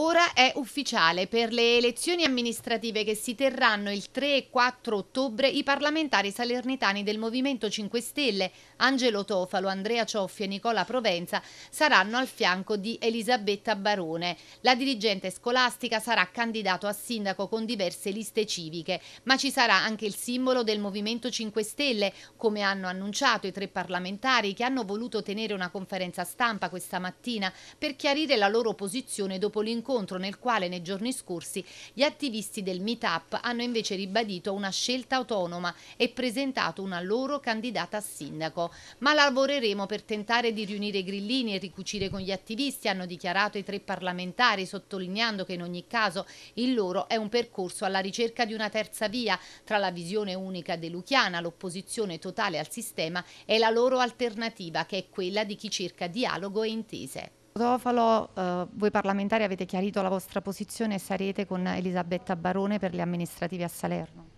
Ora è ufficiale, per le elezioni amministrative che si terranno il 3 e 4 ottobre i parlamentari salernitani del Movimento 5 Stelle, Angelo Tofalo, Andrea Cioffi e Nicola Provenza, saranno al fianco di Elisabetta Barone. La dirigente scolastica sarà candidato a sindaco con diverse liste civiche, ma ci sarà anche il simbolo del Movimento 5 Stelle, come hanno annunciato i tre parlamentari che hanno voluto tenere una conferenza stampa questa mattina per chiarire la loro posizione dopo l'incontro incontro nel quale nei giorni scorsi gli attivisti del Meetup hanno invece ribadito una scelta autonoma e presentato una loro candidata a sindaco. Ma lavoreremo per tentare di riunire i grillini e ricucire con gli attivisti, hanno dichiarato i tre parlamentari, sottolineando che in ogni caso il loro è un percorso alla ricerca di una terza via tra la visione unica deluchiana, l'opposizione totale al sistema e la loro alternativa che è quella di chi cerca dialogo e intese. Tofalo, eh, voi parlamentari avete chiarito la vostra posizione e sarete con Elisabetta Barone per gli amministrativi a Salerno.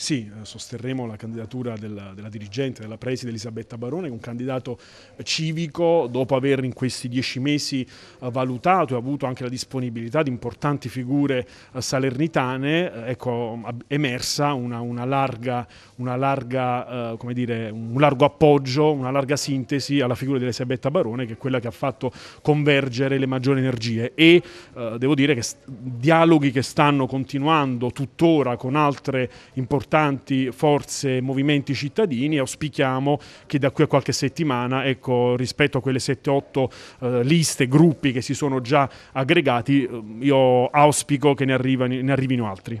Sì, eh, sosterremo la candidatura della, della dirigente, della preside Elisabetta Barone, un candidato civico dopo aver in questi dieci mesi eh, valutato e avuto anche la disponibilità di importanti figure eh, salernitane, ecco, emersa una, una larga, una larga dire, un largo appoggio, una larga sintesi alla figura di Elisabetta Barone che è quella che ha fatto convergere le maggiori energie e eh, devo dire che dialoghi che stanno continuando tuttora con altre importanti importanti forze e movimenti cittadini. e Auspichiamo che da qui a qualche settimana, ecco, rispetto a quelle 7-8 eh, liste, gruppi che si sono già aggregati, eh, io auspico che ne, arrivano, ne arrivino altri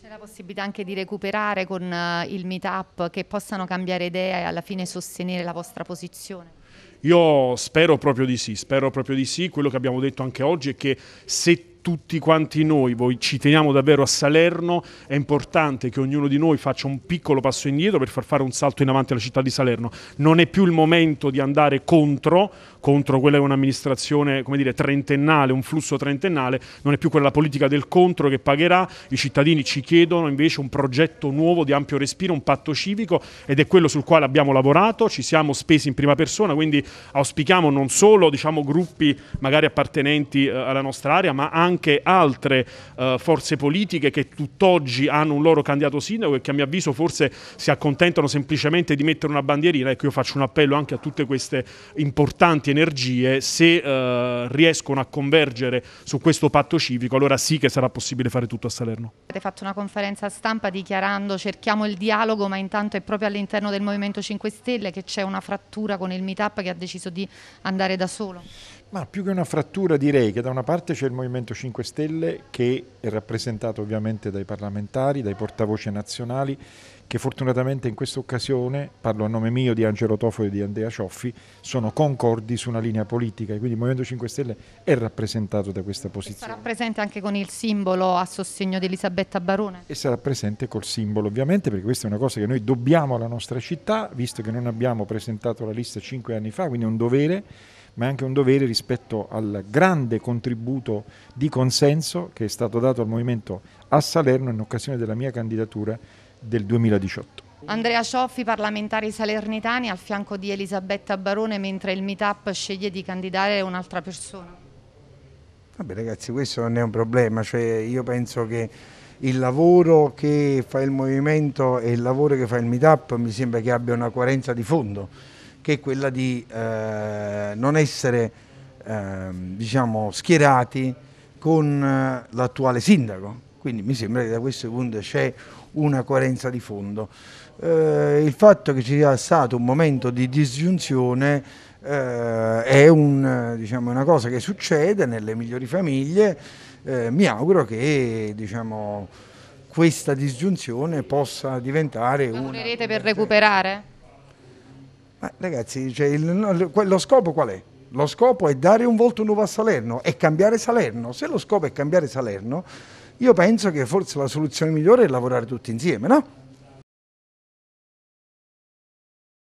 C'è la possibilità anche di recuperare con eh, il meetup che possano cambiare idea e alla fine sostenere la vostra posizione? Io spero proprio di sì, spero proprio di sì. Quello che abbiamo detto anche oggi è che se tutti quanti noi, voi ci teniamo davvero a Salerno, è importante che ognuno di noi faccia un piccolo passo indietro per far fare un salto in avanti alla città di Salerno. Non è più il momento di andare contro, contro quella che è un'amministrazione, come dire, trentennale, un flusso trentennale, non è più quella politica del contro che pagherà, i cittadini ci chiedono invece un progetto nuovo di ampio respiro, un patto civico ed è quello sul quale abbiamo lavorato, ci siamo spesi in prima persona, quindi auspichiamo non solo diciamo, gruppi magari appartenenti eh, alla nostra area, ma anche anche altre uh, forze politiche che tutt'oggi hanno un loro candidato sindaco e che a mio avviso forse si accontentano semplicemente di mettere una bandierina. Ecco, io faccio un appello anche a tutte queste importanti energie, se uh, riescono a convergere su questo patto civico, allora sì che sarà possibile fare tutto a Salerno. Avete fatto una conferenza stampa dichiarando cerchiamo il dialogo, ma intanto è proprio all'interno del Movimento 5 Stelle che c'è una frattura con il meetup che ha deciso di andare da solo. Ma più che una frattura direi che da una parte c'è il Movimento 5 Stelle che è rappresentato ovviamente dai parlamentari, dai portavoce nazionali che fortunatamente in questa occasione, parlo a nome mio di Angelo Tofo e di Andrea Cioffi, sono concordi su una linea politica e quindi il Movimento 5 Stelle è rappresentato da questa posizione. E sarà presente anche con il simbolo a sostegno di Elisabetta Barone? E sarà presente col simbolo ovviamente perché questa è una cosa che noi dobbiamo alla nostra città, visto che non abbiamo presentato la lista cinque anni fa, quindi è un dovere ma è anche un dovere rispetto al grande contributo di consenso che è stato dato al movimento a Salerno in occasione della mia candidatura del 2018. Andrea Scioffi, parlamentari salernitani, al fianco di Elisabetta Barone, mentre il meetup sceglie di candidare un'altra persona. Vabbè ragazzi, questo non è un problema, cioè, io penso che il lavoro che fa il movimento e il lavoro che fa il meetup mi sembra che abbia una coerenza di fondo che è quella di eh, non essere eh, diciamo, schierati con eh, l'attuale sindaco. Quindi mi sembra che da questo punto c'è una coerenza di fondo. Eh, il fatto che ci sia stato un momento di disgiunzione eh, è un, diciamo, una cosa che succede nelle migliori famiglie. Eh, mi auguro che diciamo, questa disgiunzione possa diventare... Lavorerete una... per recuperare? Ma ragazzi, cioè, il, lo scopo qual è? Lo scopo è dare un volto nuovo a Salerno e cambiare Salerno. Se lo scopo è cambiare Salerno, io penso che forse la soluzione migliore è lavorare tutti insieme, no?